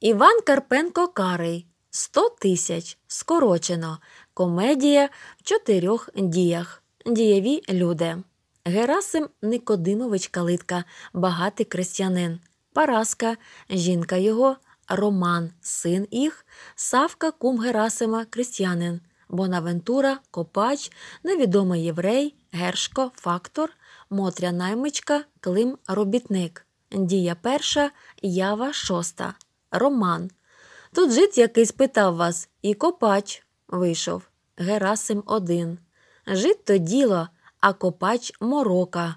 Іван Карпенко Карий 100 тисяч. Скорочено. Комедія в чотирьох діях. Дієві люди. Герасим Никодимович Калитка, багатий крестянин. Параска, жінка його, Роман, син їх, Савка Кум Герасима, Крестьянин, Бонавентура, Копач, невідомий єврей, Гершко, Фактор, Мотря Наймичка, Клим Робітник. Дія перша, Ява шоста. Роман. Тут жит якийсь питав вас, і копач вийшов. Герасим один. Жит то діло, а копач морока.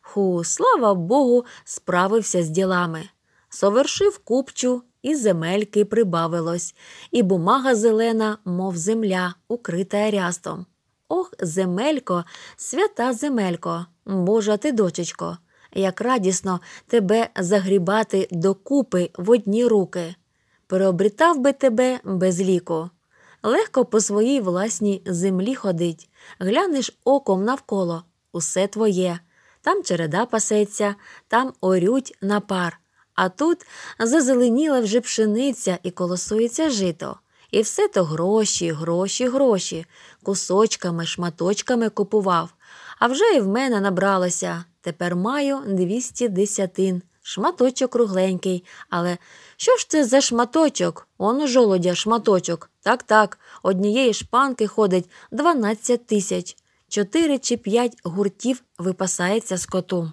Ху, слава Богу, справився з ділами. Совершив купчу, і земельки прибавилось, і бумага зелена, мов земля, укрита рястом. Ох, земелько, свята земелько, Божа ти дочечко як радісно тебе загрібати докупи в одні руки, приобрітав би тебе без ліку. Легко по своїй власній землі ходить, глянеш оком навколо, усе твоє. Там череда пасеться, там орють на пар, а тут зазеленіла вже пшениця і колосується жито. І все то гроші, гроші, гроші, кусочками, шматочками купував. А вже і в мене набралося. Тепер маю 200 десятин. Шматочок кругленький. Але що ж це за шматочок? Он у жолодя шматочок. Так так, однієї шпанки ходить 12 тисяч. Чотири чи п'ять гуртів випасається скоту.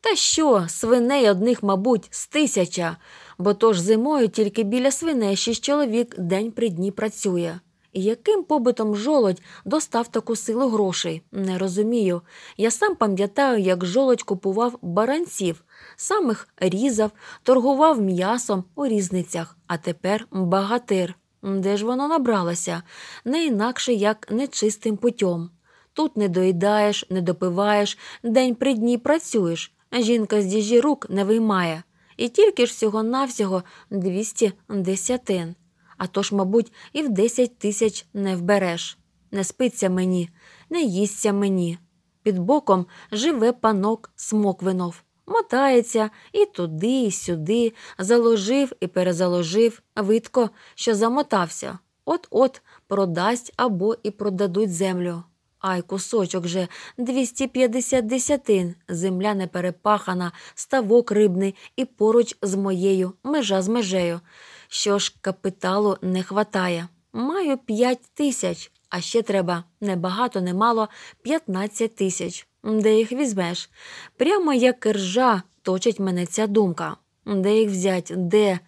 Та що, свиней одних, мабуть, з тисяча, бо тож зимою тільки біля свиней шість чоловік день при дні працює яким побитом жолодь достав таку силу грошей, не розумію. Я сам пам'ятаю, як жолодь купував баранців, сам їх різав, торгував м'ясом у різницях, а тепер багатир. Де ж воно набралося, не інакше як нечистим путем. Тут не доїдаєш, не допиваєш, день при дні працюєш, жінка з діжі рук не виймає, і тільки ж всього навсього двісті десятин а тож, мабуть, і в десять тисяч не вбереш. Не спиться мені, не їсться мені. Під боком живе панок Смоквинов. Мотається і туди, і сюди, заложив і перезаложив, видко, що замотався. От-от продасть або і продадуть землю. Ай, кусочок же 250 десятин, земля не перепахана, ставок рибний і поруч з моєю, межа з межею що ж капіталу не хватає. Маю п'ять тисяч, а ще треба не небагато, немало п'ятнадцять тисяч. Де їх візьмеш? Прямо як ржа точить мене ця думка. Де їх взять? Де?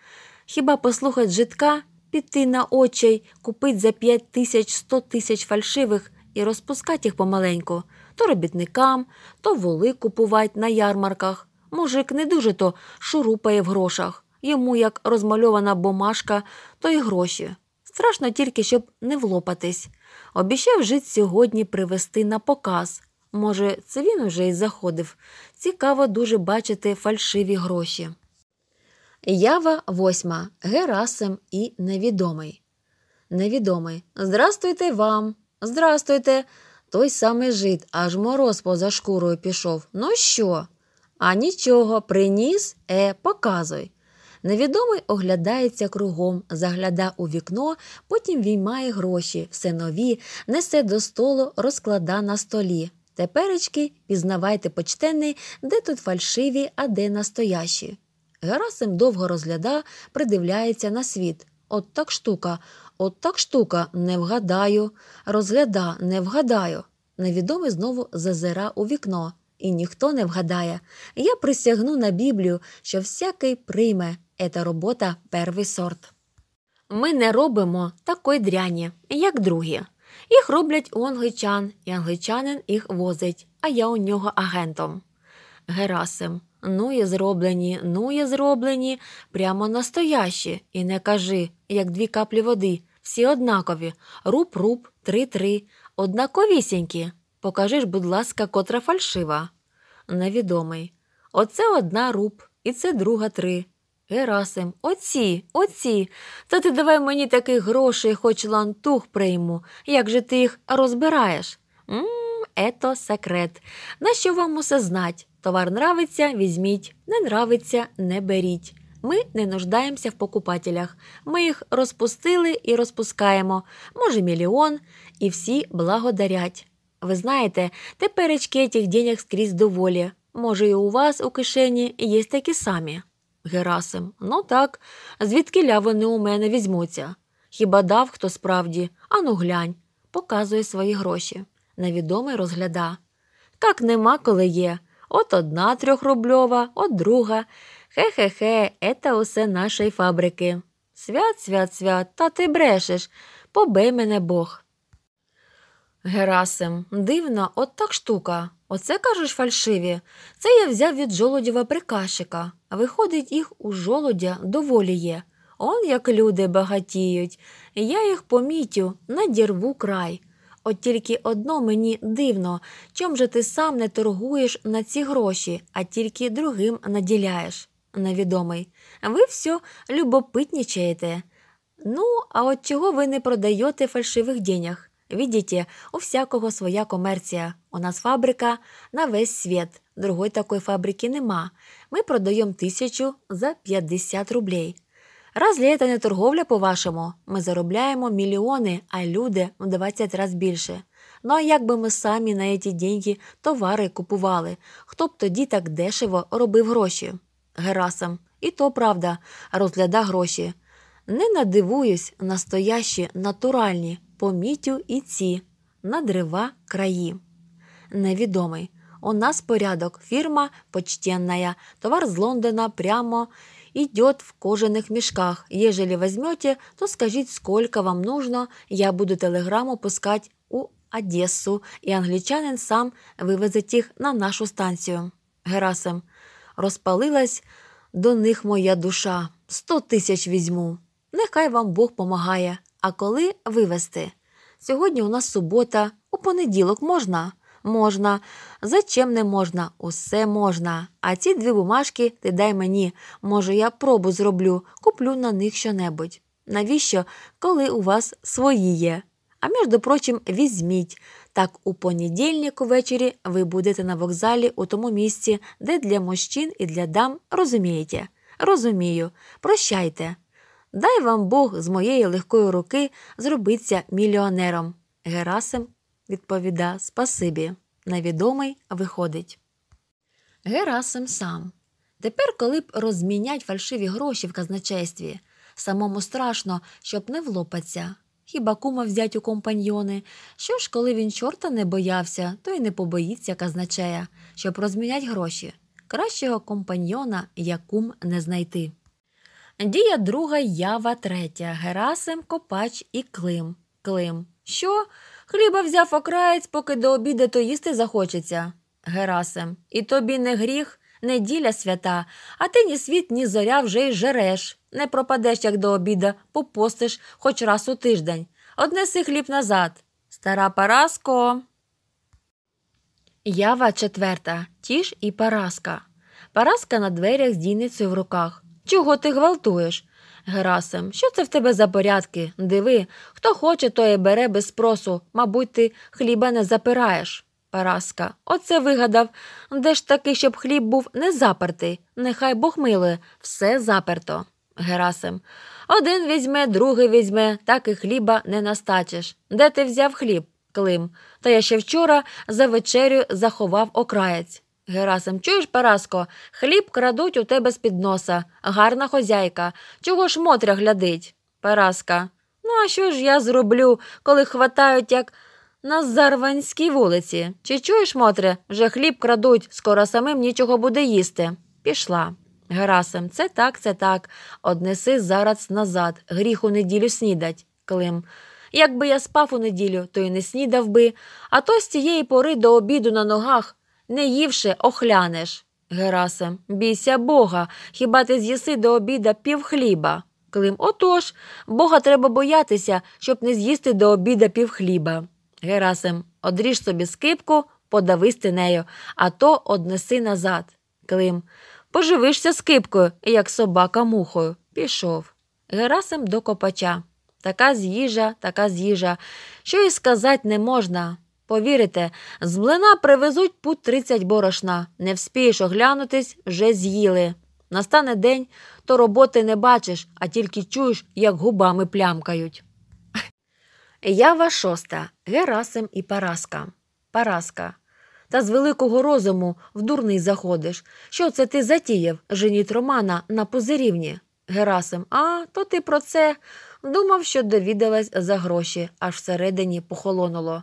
Хіба послухати житка, піти на очей, купити за п'ять тисяч сто тисяч фальшивих і розпускати їх помаленьку, то робітникам, то воли купувати на ярмарках. Мужик не дуже то шурупає в грошах йому як розмальована бумажка, то й гроші. Страшно тільки, щоб не влопатись. Обіщав жит сьогодні привезти на показ. Може, це він уже й заходив. Цікаво дуже бачити фальшиві гроші. Ява восьма. Герасим і невідомий. Невідомий. Здрастуйте вам. Здрастуйте. Той самий жит, аж мороз поза шкурою пішов. Ну що? А нічого, приніс, е, показуй. Невідомий оглядається кругом, загляда у вікно, потім віймає гроші, все нові, несе до столу, розклада на столі. Теперечки пізнавайте почтений, де тут фальшиві, а де настоящі. Герасим довго розгляда, придивляється на світ. От так штука, от так штука, не вгадаю. Розгляда, не вгадаю. Невідомий знову зазира у вікно, і ніхто не вгадає. Я присягну на Біблію, що всякий прийме. Это робота первий сорт. Ми не робимо такої дряні, як другі. Їх роблять у англичан, і англичанин їх возить, а я у нього агентом. Герасим. Ну і зроблені, ну є зроблені, прямо настоящі. І не кажи, як дві каплі води, всі однакові. Руб-руб, три-три, однаковісінькі. Покажи ж, будь ласка, котра фальшива. Невідомий. Оце одна руб, і це друга три. Герасим, оці, оці. Та ти давай мені таких грошей, хоч лантух прийму. Як же ти їх розбираєш? Мм, ето секрет. На що вам усе знать? Товар нравиться, візьміть, не нравиться, не беріть. Ми не нуждаємося в покупателях. Ми їх розпустили і розпускаємо, може, мільйон, і всі благодарять. Ви знаєте, теперечки тих денег скрізь доволі. Може, і у вас у кишені є такі самі. Герасим. Ну так, звідки вони у мене візьмуться? Хіба дав хто справді? Ану глянь, показує свої гроші. Невідомий розгляда. Так нема, коли є. От одна трьохрубльова, от друга. Хе-хе-хе, ета усе нашої фабрики. Свят, свят, свят, та ти брешеш, побий мене Бог. Герасим, дивна, от так штука. Оце кажеш фальшиві. Це я взяв від жолодіва прикашика, виходить, їх у жолодя доволі є. Он як люди багатіють. Я їх помітю, надірву край. От тільки одно мені дивно, чим же ти сам не торгуєш на ці гроші, а тільки другим наділяєш. Невідомий. Ви все любопитнічаєте. Ну, а от чого ви не продаєте фальшивих денях? Видите, у всякого своя комерція. У нас фабрика на весь світ. Другої такої фабрики нема. Ми продаємо тисячу за 50 рублей. Разве это не торговля, по-вашому? Ми заробляємо мільйони, а люди в 20 разів більше. Ну а як би ми самі на ці деньги товари купували, хто б тоді так дешево робив гроші? Герасим, і то правда, розгляда гроші. Не надивуюсь, настоящі, натуральні помітю і ці на дрива краї. Невідомий. У нас порядок. фірма почтенна, Товар з Лондона прямо идет в кожаных мішках. Ежели возьмете, то скажіть, сколько вам нужно. Я буду телеграму пускати у Одесу, і англічанин сам вивезе їх на нашу станцію. Герасим. Розпалилась до них моя душа. Сто тисяч візьму. Нехай вам Бог помагає. А коли вивезти? Сьогодні у нас субота, у понеділок можна? Можна. Зачем не можна? Усе можна. А ці дві бумажки ти дай мені. Може, я пробу зроблю, куплю на них щонебудь. Навіщо, коли у вас свої є? А між прочим, візьміть. Так у понедільник увечері ви будете на вокзалі у тому місці, де для мужчин і для дам розумієте. Розумію. Прощайте. Дай вам Бог з моєї легкої руки зробиться мільйонером. Герасим відповіда Спасибі. Невідомий виходить. Герасим сам. Тепер, коли б розмінять фальшиві гроші в казначействі, самому страшно, щоб не влопаться. Хіба кума взять у компаньйони. Що ж, коли він чорта не боявся, то й не побоїться казначея, щоб розмінять гроші. Кращого компаньйона як кум не знайти. Дія друга ява третя. Герасим, Копач і Клим. Клим. Що? Хліба взяв окраєць, поки до обіду, то їсти захочеться. Герасим. І тобі не гріх, неділя свята, а ти ні світ, ні зоря вже й жереш. Не пропадеш, як до обіда, попостиш хоч раз у тиждень. Однеси хліб назад. Стара Параско. Ява четверта. Тіж і Параска. Параска на дверях з дійницею в руках. Чого ти гвалтуєш? Герасим, що це в тебе за порядки? Диви, хто хоче, то і бере без спросу, мабуть, ти хліба не запираєш. Параска, оце вигадав. Де ж таки, щоб хліб був не запертий? Нехай Бог милує, все заперто. Герасим. Один візьме, другий візьме, так і хліба не настачиш. Де ти взяв хліб? Клим. Та я ще вчора за вечерю заховав окраєць. Герасим, чуєш, Параско, хліб крадуть у тебе з під носа. Гарна хозяйка. Чого ж Мотря глядить? Параска. Ну, а що ж я зроблю, коли хватають, як на Зарванській вулиці? Чи чуєш, Мотре, вже хліб крадуть, скоро самим нічого буде їсти. Пішла. Герасим, це так, це так. Однеси зараз назад, гріх у неділю снідать. Клим. Якби я спав у неділю, то й не снідав би, а то з цієї пори до обіду на ногах не ївши, охлянеш. Герасим, бійся Бога, хіба ти з'їси до обіда пів хліба? Клим, отож, Бога треба боятися, щоб не з'їсти до обіда пів хліба. Герасим, одріж собі скипку, подависти нею, а то однеси назад. Клим, поживишся скипкою, як собака мухою. Пішов. Герасим до копача. Така з'їжа, така з'їжа, що й сказати не можна. Повірите, з блина привезуть пут тридцять борошна, не вспієш оглянутись, вже з'їли. Настане день, то роботи не бачиш, а тільки чуєш, як губами плямкають. Ява шоста Герасим і Параска. Параска. Та з великого розуму в дурний заходиш. Що це ти затіяв, женіт Романа на позирівні? Герасим, а то ти про це. Думав, що довідалась за гроші, аж всередині похолонуло.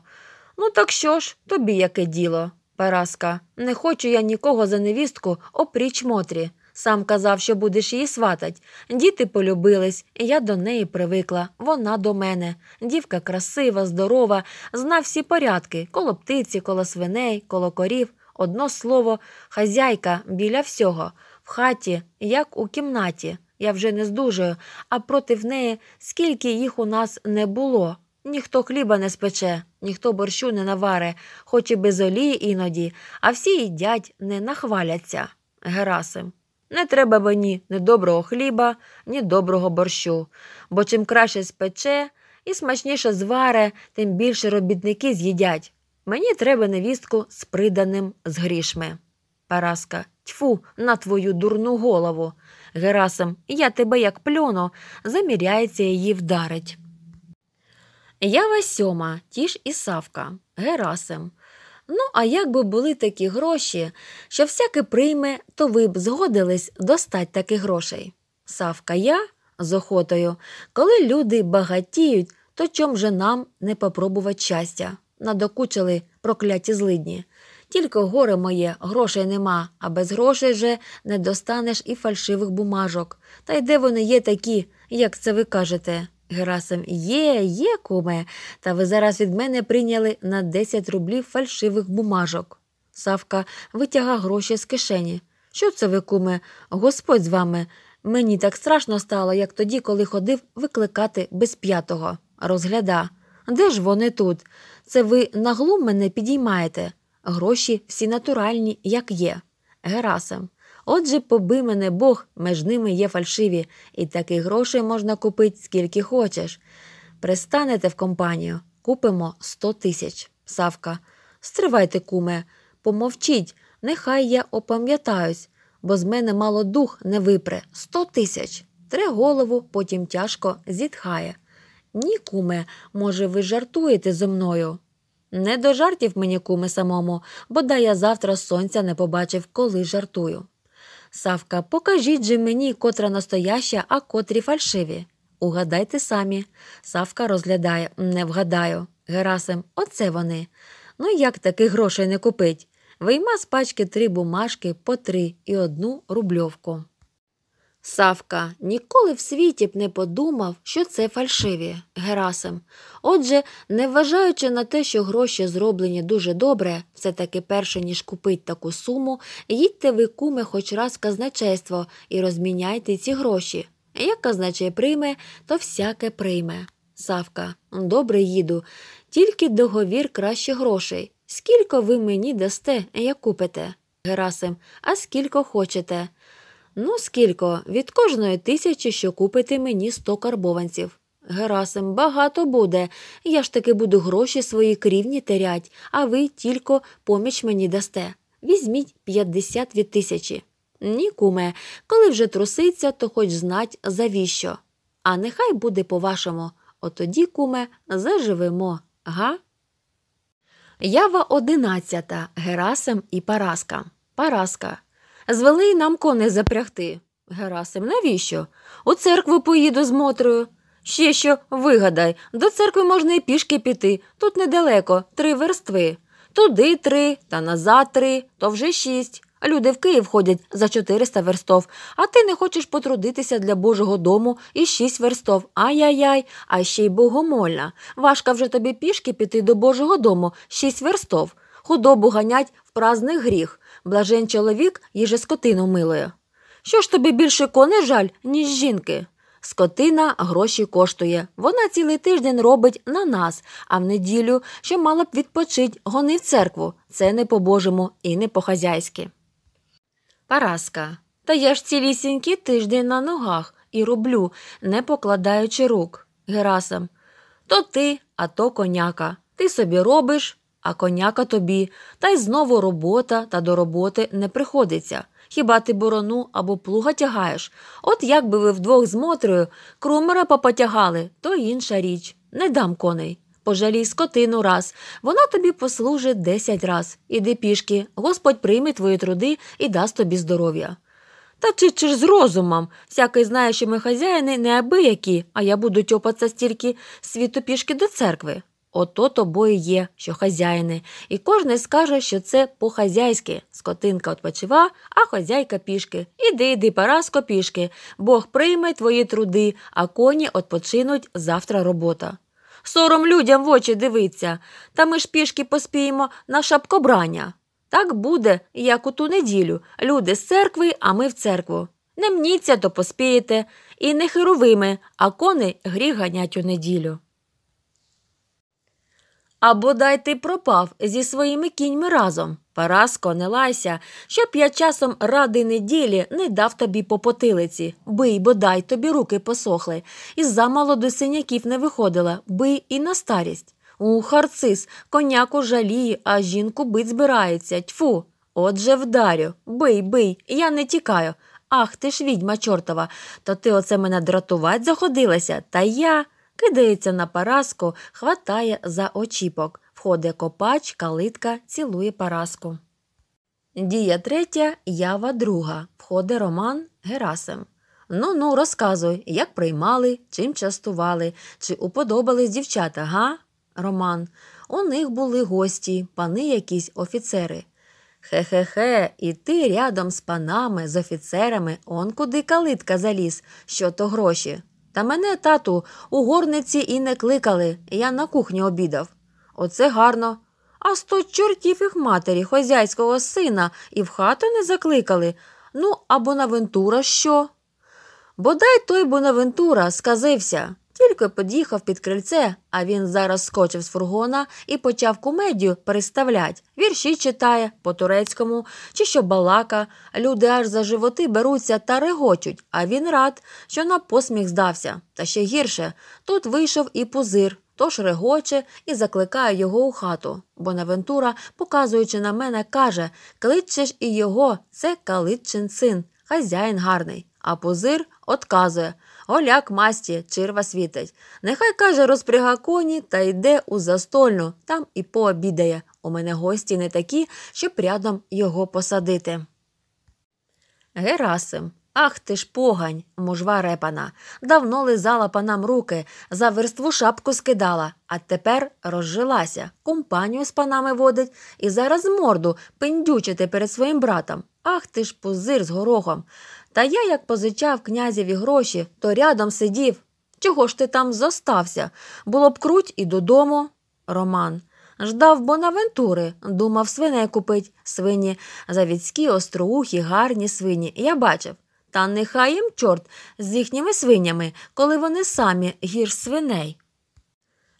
Ну, так що ж, тобі яке діло, Параска, не хочу я нікого за невістку опріч Мотрі. Сам казав, що будеш її сватать. Діти полюбились, я до неї привикла, вона до мене. Дівка красива, здорова, зна всі порядки коло птиці, коло свиней, коло корів. Одно слово, хазяйка біля всього, в хаті, як у кімнаті. Я вже не здужую, а проти неї скільки їх у нас не було. Ніхто хліба не спече, ніхто борщу не наваре, хоч і без олії іноді, а всі їдять, не нахваляться. Герасим. Не треба мені ні доброго хліба, ні доброго борщу, бо чим краще спече і смачніше зваре, тим більше робітники з'їдять. Мені треба невістку з приданим з грішми. Параска. Тьфу, на твою дурну голову. Герасим, я тебе як плюну, заміряється її вдарить. Я сьома, ті ж і Савка, Герасим. Ну, а якби були такі гроші, що всяке прийме, то ви б згодились достать таких грошей. Савка я з охотою, коли люди багатіють, то чом же нам не попробувати щастя? Надокучили прокляті злидні. Тільки горе моє, грошей нема, а без грошей же не достанеш і фальшивих бумажок. Та й де вони є такі, як це ви кажете? Герасим є, є, куме, та ви зараз від мене прийняли на 10 рублів фальшивих бумажок. Савка витяга гроші з кишені. Що це ви, куме, господь з вами? Мені так страшно стало, як тоді, коли ходив викликати без п'ятого. Розгляда. Де ж вони тут? Це ви наглум мене підіймаєте? Гроші всі натуральні, як є. Герасим. Отже, поби мене Бог, меж ними є фальшиві, і таких грошей можна купити скільки хочеш. Пристанете в компанію, купимо сто тисяч. Савка. Стривайте, куме, помовчіть, нехай я опам'ятаюсь, бо з мене мало дух не випре. Сто тисяч. Тре голову, потім тяжко зітхає. Ні, куме, може, ви жартуєте зо мною? Не до жартів мені, куме, самому, бодай я завтра сонця не побачив, коли жартую. Савка, покажіть же мені, котра настояща, а котрі фальшиві. Угадайте самі. Савка розглядає, не вгадаю. Герасим, оце вони. Ну як таких грошей не купить? Вийма з пачки три бумажки по три і одну рубльовку. Савка ніколи в світі б не подумав, що це фальшиві Герасим. Отже, не вважаючи на те, що гроші зроблені дуже добре, все таки перше ніж купить таку суму, їдьте ви куми хоч раз в казначейство і розміняйте ці гроші. Як казначей прийме, то всяке прийме. Савка, добре їду, тільки договір краще грошей. Скільки ви мені дасте, як купите? Герасим, а скільки хочете. Ну, скілько? Від кожної тисячі, що купите мені сто карбованців. Герасим, багато буде. Я ж таки буду гроші свої крівні терять, а ви тільки поміч мені дасте. Візьміть п'ятдесят від тисячі. Ні, куме, коли вже труситься, то хоч знать завіщо. А нехай буде по вашому. Отоді, куме, заживемо, га? Ява одинадцята. Герасим і Параска. Параска. Звели й нам коне запрягти. Герасим, навіщо? У церкву поїду з Мотрою. Ще що вигадай, до церкви можна і пішки піти. Тут недалеко, три верстви. Туди три, та назад три, то вже шість. Люди в Київ ходять за 400 верстов, а ти не хочеш потрудитися для Божого дому і шість верстов. Ай-яй-яй, а ще й богомольна. Важка вже тобі пішки піти до Божого дому шість верстов. Худобу ганять в праздних гріх. Блажен чоловік їже скотину милою. Що ж тобі більше коней жаль, ніж жінки? Скотина гроші коштує. Вона цілий тиждень робить на нас, а в неділю, що мала б відпочить, гони в церкву. Це не по-божому і не по-хазяйськи. Параска. Та я ж цілісінькі тиждень на ногах і роблю, не покладаючи рук. Герасам. То ти, а то коняка. Ти собі робиш, а коняка тобі, та й знову робота та до роботи не приходиться. Хіба ти борону або плуга тягаєш? От як би ви вдвох з Мотрею крумера попотягали, то інша річ. Не дам коней. Пожалій скотину раз, вона тобі послужить десять раз. Іди пішки, Господь прийме твої труди і дасть тобі здоров'я. Та чи, чи ж з розумом? Всякий знає, що ми хазяїни неабиякі, а я буду тьопатися стільки світу пішки до церкви. Ото тобою є, що хазяїни, і кожен скаже, що це по-хазяйськи. Скотинка отпочива, а хазяйка пішки. Іди, іди, Параско, пішки. Бог прийме твої труди, а коні отпочинуть завтра робота. Сором людям в очі дивиться, та ми ж пішки поспіємо на шапкобрання. Так буде, як у ту неділю. Люди з церкви, а ми в церкву. Не мніться, то поспієте, і не херовими, а кони гріх ганять у неділю. Або дай ти пропав зі своїми кіньми разом. Параско, не лайся, щоб я часом ради неділі не дав тобі по потилиці. Бий, бодай, тобі руки посохли. І замало до синяків не виходила, бий і на старість. У харцис, коняку жаліє, а жінку бить збирається. Тьфу. Отже, вдарю. Бий, бий, я не тікаю. Ах ти ж відьма чортова, то ти оце мене дратувать заходилася, та я кидається на Параску, хватає за очіпок, входить копач, калитка, цілує Параску. Дія третя, ява друга. Входить Роман Герасим. Ну ну, розказуй, як приймали, чим частували, чи уподобались дівчата, га? Роман. У них були гості, пани якісь офіцери. Хе-хе-хе, і ти рядом з панами, з офіцерами, он куди калитка заліз, що то гроші. Та мене, тату, у горниці і не кликали, я на кухні обідав. Оце гарно. А сто чортів їх матері, хозяйського сина, і в хату не закликали. Ну, а Бонавентура що? Бодай той Бонавентура сказився. Тільки під'їхав під крильце, а він зараз скочив з фургона і почав комедію переставлять. Вірші читає по-турецькому, чи що балака. Люди аж за животи беруться та регочуть, а він рад, що на посміх здався. Та ще гірше тут вийшов і пузир, тож регоче і закликає його у хату. Бонавентура, показуючи на мене, каже Кличеш і його, це каличин син, хазяїн гарний. А позир отказує Оляк масті, черва світить. Нехай каже, розпряга коні та йде у застольну, там і пообідає. У мене гості не такі, щоб рядом його посадити. Герасим Ах ти ж погань, мужва репана. Давно лизала панам руки, за верству шапку скидала, а тепер розжилася, компанію з панами водить і зараз морду пендючити перед своїм братом. Ах ти ж пузир з горохом. Та я, як позичав князєві гроші, то рядом сидів. Чого ж ти там зостався? Було б круть і додому. Роман. Ждав Бонавентури, думав, свиней купить свині, завідські, остроухі, гарні свині. Я бачив. Та нехай їм чорт з їхніми свинями, коли вони самі гір свиней.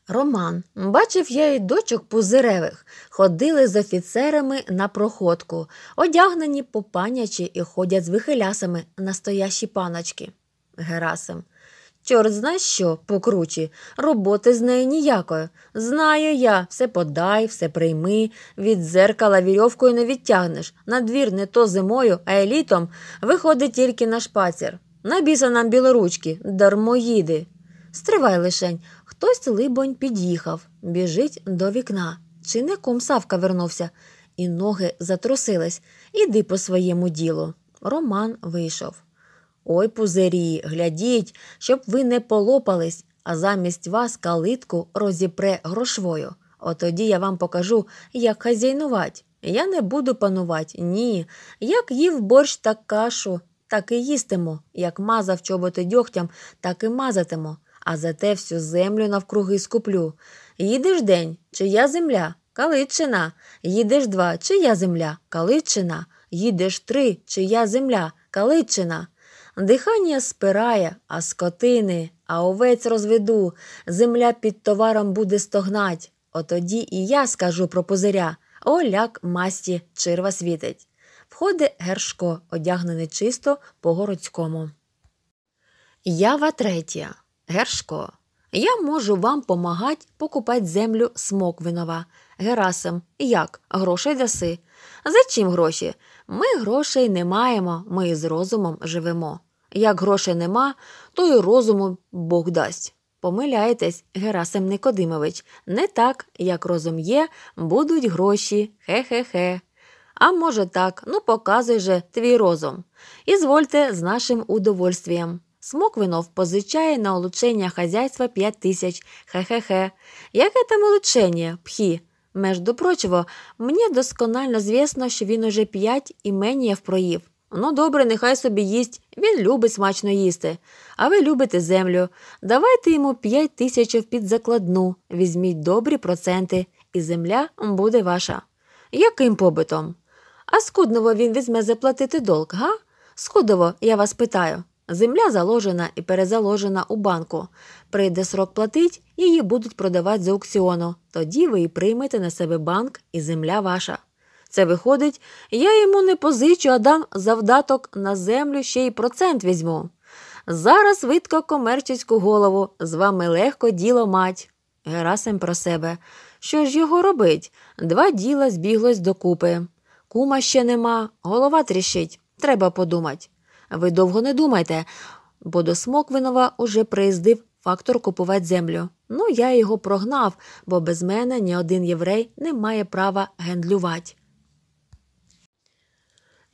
Роман бачив я й дочок пузиревих, ходили з офіцерами на проходку, одягнені попанячі панячі і ходять з вихилясами настоящі паночки. Герасим. Чорт зна що, покручі, роботи з нею ніякої. Знаю я, все подай, все прийми, від зеркала вірьовкою не відтягнеш. На двір не то зимою, а й літом виходить тільки на шпацір. Набіса нам білоручки, дармоїди. Стривай лишень, хтось, либонь, під'їхав, біжить до вікна. Чи не кум Савка вернувся, і ноги затрусились. Іди по своєму ділу. Роман вийшов. Ой, пузирі, глядіть, щоб ви не полопались, а замість вас калитку розіпре грошвою. Отоді я вам покажу, як хазяйнувати. Я не буду панувати, ні. Як їв борщ та кашу, так і їстимо, як мазав чоботи дьогтям, так і мазатимо, а зате всю землю навкруги скуплю. Їдеш день, чия земля, Калитчина. їдеш два, чия земля, Калитчина. їдеш три, чия земля, Калитчина. Дихання спирає, а скотини, а овець розведу, земля під товаром буде стогнать. Отоді і я скажу про пузиря. оляк масті черва світить. Входить Гершко, одягнений чисто по городському. Ява третя. Гершко. Я можу вам помагать покупать землю Смоквинова. Герасим. Як? Грошей даси. За чим гроші? Ми грошей не маємо, ми з розумом живемо. Як грошей нема, то й розуму Бог дасть. Помиляєтесь, Герасим Никодимович, не так, як розум є, будуть гроші. Хе-хе-хе. А може, так, ну показуй же твій розум. І звольте з нашим удовольствієм. Смоквинов позичає на улучшення хазяйства 5 тисяч. Хе-хе-хе. Яке там улучшення, пхі? Между прочего, мені досконально звісно, що він уже п'ять іменіїв проїв. Ну, добре, нехай собі їсть, він любить смачно їсти, а ви любите землю. Давайте йому п'ять тисяч під закладну, візьміть добрі проценти, і земля буде ваша. Яким побитом? А скудново він візьме заплатити долг, га? Скудово, я вас питаю. Земля заложена і перезаложена у банку. Прийде срок платить, її будуть продавати з аукціону. Тоді ви і приймете на себе банк, і земля ваша. Це виходить, я йому не позичу, а дам завдаток на землю ще й процент візьму. Зараз видко комерчиську голову, з вами легко діло мать. Герасим про себе. Що ж його робить? Два діла збіглось докупи. Кума ще нема, голова тріщить, треба подумать. Ви довго не думайте, бо до Смоквинова уже приїздив фактор купувати землю. Ну, я його прогнав, бо без мене ні один єврей не має права гендлювати.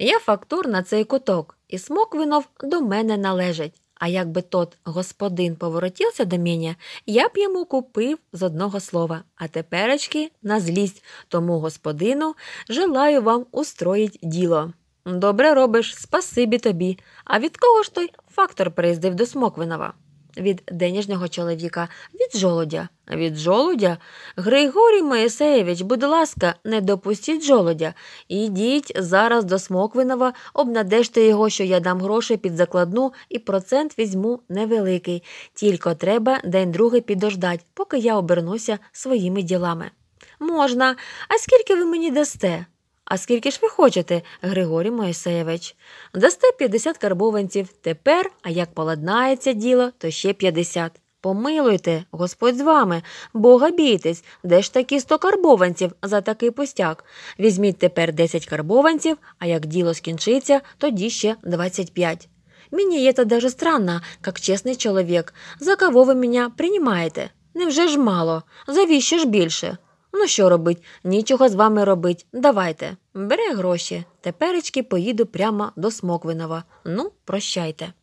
Я фактур на цей куток, і смоквинов до мене належить. А якби тот господин поворотівся до мене, я б йому купив з одного слова, а теперечки на злість. Тому, господину, желаю вам устроїть діло. Добре робиш, спасибі тобі. А від кого ж той фактор приїздив до Смоквинова? від денежного чоловіка, від жолодя. Від жолудя? Григорій Моїсеєвич, будь ласка, не допустіть жолодя. Ідіть зараз до Смоквинова, обнадежте його, що я дам гроші під закладну і процент візьму невеликий. Тільки треба день другий підождать, поки я обернуся своїми ділами. Можна, а скільки ви мені дасте? А скільки ж ви хочете, Григорій Моїсеєвич? Дасте 50 карбованців тепер, а як поладнається діло, то ще 50. Помилуйте, Господь з вами, бога бійтесь, де ж такі 100 карбованців за такий пустяк. Візьміть тепер 10 карбованців, а як діло скінчиться, тоді ще 25. Мені это даже странно, як чесний чоловік. За кого ви мене приймаєте? Невже ж мало? Завіщо ж більше? Ну що робить? Нічого з вами робить. Давайте. Бере гроші. Теперечки поїду прямо до Смоквинова. Ну, прощайте.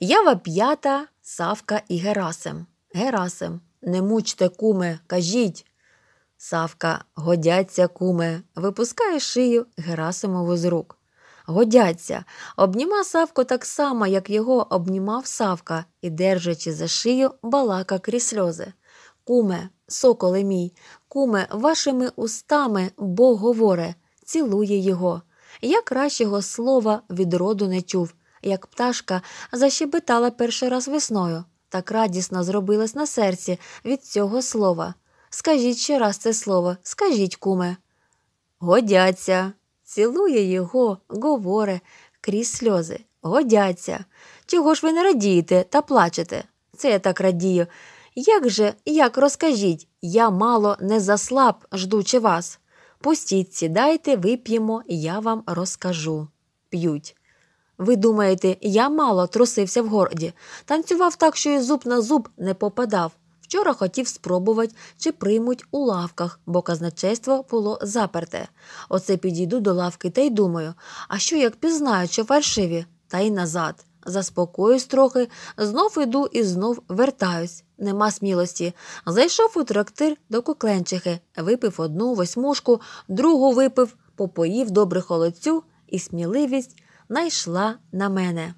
Ява п'ята, Савка і Герасим. Герасим, не мучте, куме, кажіть. Савка, годяться, куме, випускає шию Герасимову з рук. Годяться, обніма Савку так само, як його обнімав Савка і, держачи за шию, балака крізь сльози. Куме, соколе мій, куме, вашими устами Бог говоре, цілує його. Я кращого слова від роду не чув, як пташка защебетала перший раз весною, так радісно зробилась на серці від цього слова. Скажіть ще раз це слово, скажіть, куме. Годяться, цілує його, говоре, крізь сльози. Годяться. Чого ж ви не радієте та плачете? Це я так радію. Як же, як розкажіть, я мало не заслаб, ждучи вас. Пустіть, сідайте, вип'ємо, я вам розкажу. П'ють. Ви думаєте, я мало трусився в горді. танцював так, що і зуб на зуб не попадав. Вчора хотів спробувати, чи приймуть у лавках, бо казначейство було заперте. Оце підійду до лавки та й думаю, а що як пізнаю, що фальшиві, та й назад. Заспокоюсь трохи, знов іду і знов вертаюсь. Нема смілості. Зайшов у трактир до кукленчихи, випив одну восьмушку, другу випив, попоїв добре холодцю, і сміливість найшла на мене.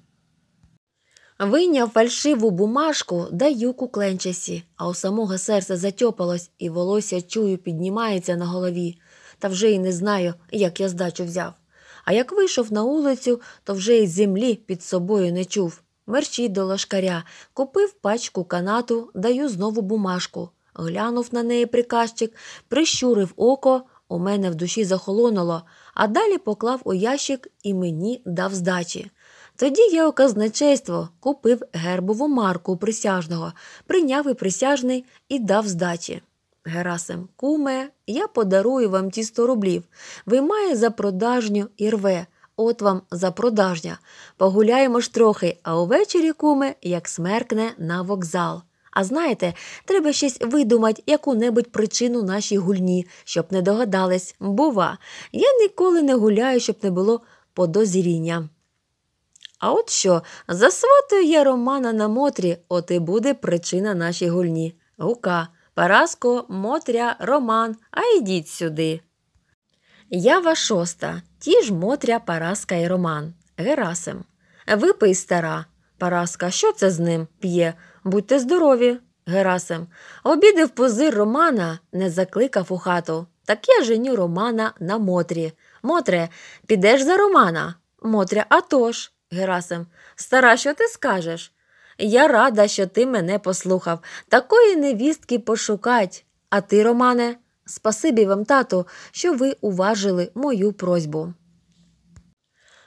Вийняв фальшиву бумажку, даю кукленчасі, а у самого серце затьопалось, і волосся чую, піднімається на голові. Та вже й не знаю, як я здачу взяв. А як вийшов на улицю, то вже й землі під собою не чув. Мерщій до лошкаря, купив пачку канату, даю знову бумажку. Глянув на неї приказчик, прищурив око, у мене в душі захолонуло, а далі поклав у ящик і мені дав здачі. Тоді я у казначейство купив гербову марку присяжного, прийняв і присяжний і дав здачі. Герасим куме, я подарую вам ті 100 рублів. Виймає за продажню і рве. От вам за продажня. Погуляємо ж трохи, а увечері куме, як смеркне на вокзал. А знаєте, треба щось видумати, яку-небудь причину нашій гульні, щоб не догадались. Бува, я ніколи не гуляю, щоб не було подозріння. А от що, засватую я Романа на Мотрі, от і буде причина нашій гульні. Гука, Параско, Мотря, Роман, а йдіть сюди. Ява шоста. Ті ж Мотря, Параска і Роман. Герасим. Випий, стара. Параска, що це з ним п'є? Будьте здорові. Герасим. Обідив позир Романа, не закликав у хату. Так я женю Романа на Мотрі. Мотре, підеш за Романа? Мотря, а тож. Герасим. Стара, що ти скажеш? Я рада, що ти мене послухав. Такої невістки пошукать. А ти, Романе? Спасибі вам, тато, що ви уважили мою просьбу.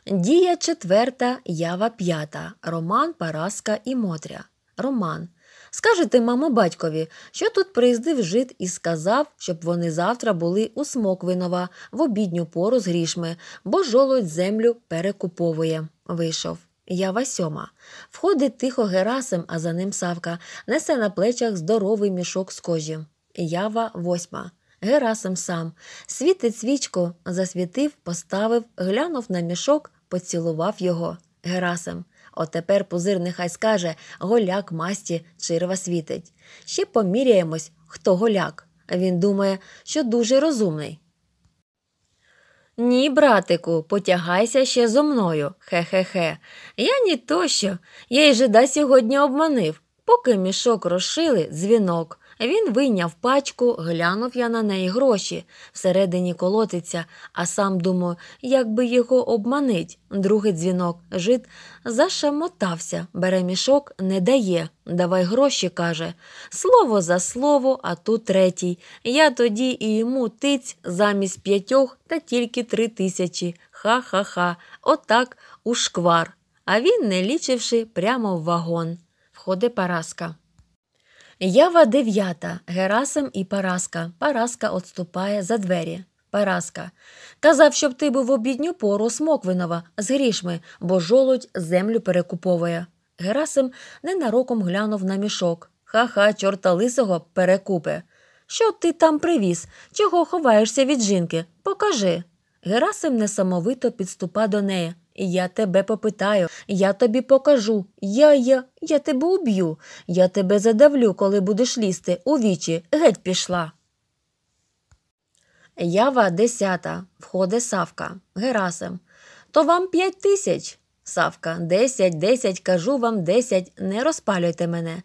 Дія четверта, ява п'ята. Роман Параска і Мотря. Роман. Скажете, мамо, батькові, що тут приїздив жит і сказав, щоб вони завтра були у Смоквинова в обідню пору з грішми, бо жолудь землю перекуповує. Вийшов. Ява сьома. Входить тихо Герасим, а за ним Савка, несе на плечах здоровий мішок з кожі. Ява восьма. Герасим сам світить свічку, засвітив, поставив, глянув на мішок, поцілував його. Герасим. Отепер пузир нехай скаже голяк масті чирва світить. Ще поміряємось, хто голяк. Він думає, що дуже розумний. Ні, братику, потягайся ще зо мною. Хе-хе-хе. Я ні тощо. Я й жида сьогодні обманив. Поки мішок розшили дзвінок. Він вийняв пачку, глянув я на неї гроші, всередині колотиться, а сам думаю, як би його обманить. Другий дзвінок жит зашемотався, бере мішок, не дає. Давай гроші, каже. Слово за слово, а ту третій. Я тоді і йому тиць замість п'ятьох та тільки три тисячі. Ха-ха-ха, отак у шквар. А він, не лічивши, прямо в вагон. Входить Параска. Ява дев'ята. Герасим і Параска. Параска отступає за двері. Параска. Казав, щоб ти був в обідню пору Смоквинова з грішми, бо жолудь землю перекуповує. Герасим ненароком глянув на мішок. Ха-ха, чорта лисого перекупе. Що ти там привіз? Чого ховаєшся від жінки? Покажи. Герасим несамовито підступа до неї. Я тебе попитаю, я тобі покажу. Я, я, я тебе уб'ю, я тебе задавлю, коли будеш лізти. У вічі, геть пішла. Ява десята. входить Савка. Герасим. То вам п'ять тисяч. Савка. Десять, десять, кажу вам десять. Не розпалюйте мене.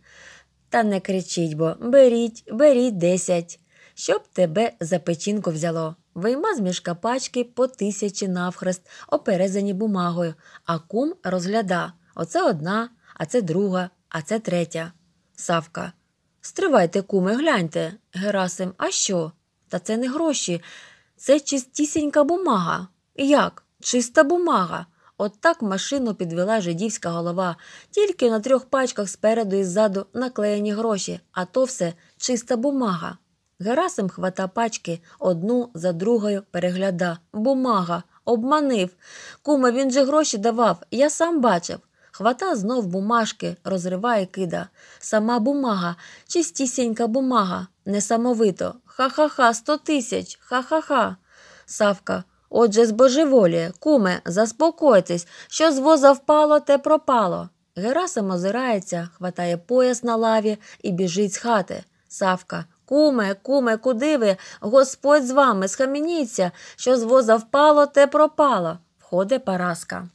Та не кричіть бо беріть, беріть десять, щоб тебе за печінку взяло. Вийма з мішка пачки по тисячі навхрест, оперезані бумагою, а кум розгляда оце одна, а це друга, а це третя. Савка. Стривайте, куми, гляньте. Герасим, а що? Та це не гроші. Це чистісінька бумага. Як? Чиста бумага. От так машину підвела жидівська голова, тільки на трьох пачках спереду і ззаду наклеєні гроші, а то все чиста бумага. Герасим хвата пачки одну за другою перегляда. Бумага, обманив. Куме, він же гроші давав, я сам бачив. Хвата знов бумажки, розриває кида. Сама бумага, чистісінька бумага, несамовито. Ха-ха-ха, сто тисяч, ха-ха-ха. Савка. Отже, збожеволіє, куме, заспокойтесь, що з воза впало, те пропало. Герасим озирається, хватає пояс на лаві і біжить з хати. Савка, Куме, куме, куди ви? Господь з вами, схаменіться, що з воза впало, те пропало. Входить Параска.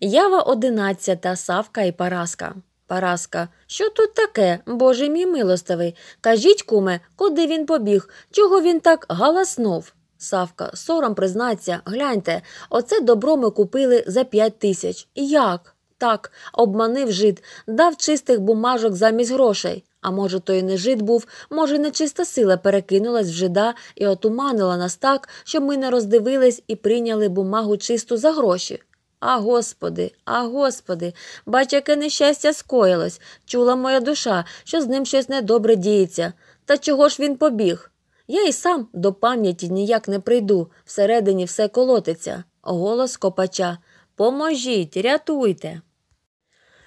Ява одинадцята Савка і Параска. Параска. Що тут таке, боже мій милостивий? Кажіть, куме, куди він побіг? Чого він так галаснув? Савка, сором признаться, гляньте, оце добро ми купили за п'ять тисяч. Як? Так, обманив жид, дав чистих бумажок замість грошей. А може, той не жид був, може, нечиста сила перекинулась в жида і отуманила нас так, щоб ми не роздивились і прийняли бумагу чисту за гроші. А господи, а господи, бач, яке нещастя скоїлось. Чула моя душа, що з ним щось недобре діється. Та чого ж він побіг? Я і сам до пам'яті ніяк не прийду, всередині все колотиться. Голос копача Поможіть, рятуйте.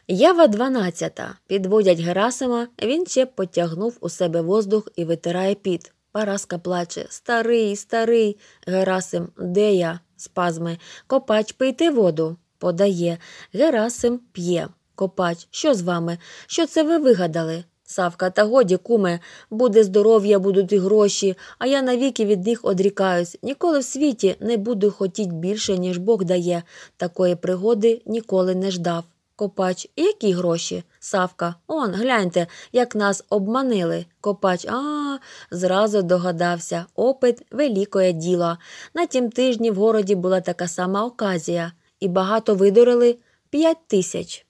Ява дванадцята. Підводять Герасима, він ще потягнув у себе воздух і витирає піт. Параска плаче Старий, старий. Герасим, де я? Спазми. Копач, пийте воду. Подає. Герасим п'є. Копач, що з вами? Що це ви вигадали? Савка, та годі, куме, буде здоров'я, будуть і гроші, а я навіки від них одрікаюсь. Ніколи в світі не буду хотіть більше, ніж Бог дає. Такої пригоди ніколи не ждав. Копач, які гроші? Савка, он, гляньте, як нас обманили. Копач, а, зразу догадався, опит великое діло. На тім тижні в городі була така сама оказія, і багато видурили п'ять тисяч.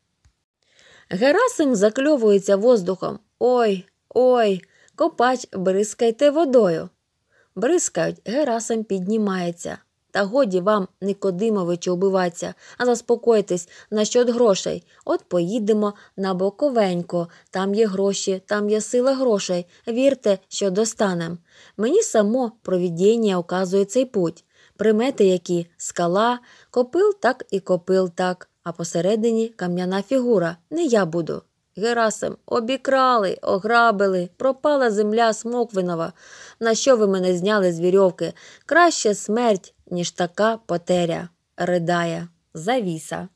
Герасим закльовується воздухом. Ой, ой, копач, бризкайте водою. Бризкають, Герасим піднімається. Та годі вам, Никодимовичу, убиватися, а заспокойтесь насчет грошей. От поїдемо на Боковенько. Там є гроші, там є сила грошей. Вірте, що достанем. Мені само провідіння указує цей путь. Примети, які скала, копил так і копил так, а посередині кам'яна фігура. Не я буду. Герасим, обікрали, ограбили, пропала земля смоквинова. На що ви мене зняли з вірьовки? Краще смерть ніж така потеря ридає завіса.